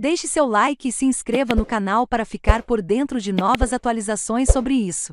Deixe seu like e se inscreva no canal para ficar por dentro de novas atualizações sobre isso.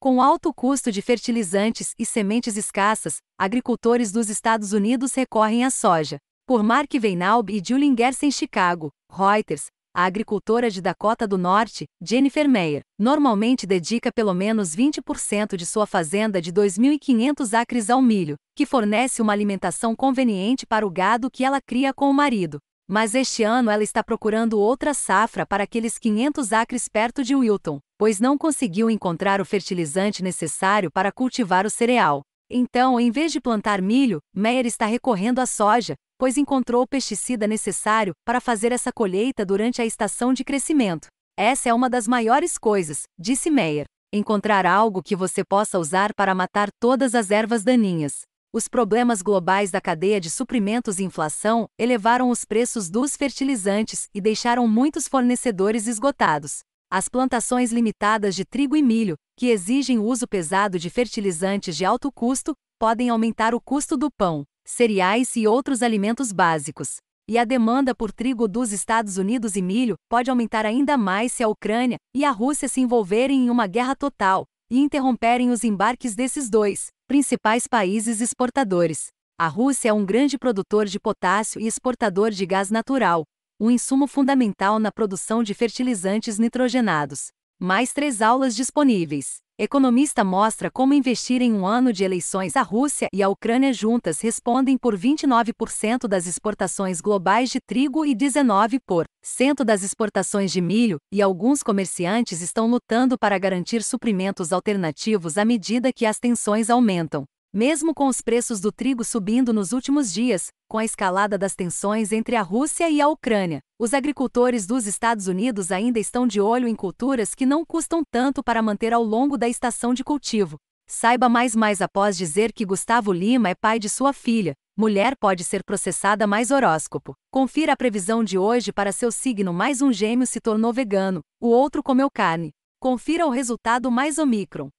Com alto custo de fertilizantes e sementes escassas, agricultores dos Estados Unidos recorrem à soja. Por Mark Weinalb e Julie Gersen Chicago, Reuters, a agricultora de Dakota do Norte, Jennifer Meyer, normalmente dedica pelo menos 20% de sua fazenda de 2.500 acres ao milho, que fornece uma alimentação conveniente para o gado que ela cria com o marido. Mas este ano ela está procurando outra safra para aqueles 500 acres perto de Wilton, pois não conseguiu encontrar o fertilizante necessário para cultivar o cereal. Então, em vez de plantar milho, Meyer está recorrendo à soja, pois encontrou o pesticida necessário para fazer essa colheita durante a estação de crescimento. Essa é uma das maiores coisas, disse Meyer encontrar algo que você possa usar para matar todas as ervas daninhas. Os problemas globais da cadeia de suprimentos e inflação elevaram os preços dos fertilizantes e deixaram muitos fornecedores esgotados. As plantações limitadas de trigo e milho, que exigem o uso pesado de fertilizantes de alto custo, podem aumentar o custo do pão, cereais e outros alimentos básicos. E a demanda por trigo dos Estados Unidos e milho pode aumentar ainda mais se a Ucrânia e a Rússia se envolverem em uma guerra total, e interromperem os embarques desses dois principais países exportadores. A Rússia é um grande produtor de potássio e exportador de gás natural, um insumo fundamental na produção de fertilizantes nitrogenados. Mais três aulas disponíveis. Economista mostra como investir em um ano de eleições. A Rússia e a Ucrânia juntas respondem por 29% das exportações globais de trigo e 19% por cento das exportações de milho, e alguns comerciantes estão lutando para garantir suprimentos alternativos à medida que as tensões aumentam. Mesmo com os preços do trigo subindo nos últimos dias, com a escalada das tensões entre a Rússia e a Ucrânia, os agricultores dos Estados Unidos ainda estão de olho em culturas que não custam tanto para manter ao longo da estação de cultivo. Saiba mais mais após dizer que Gustavo Lima é pai de sua filha. Mulher pode ser processada mais horóscopo. Confira a previsão de hoje para seu signo. Mais um gêmeo se tornou vegano, o outro comeu carne. Confira o resultado mais Omicron.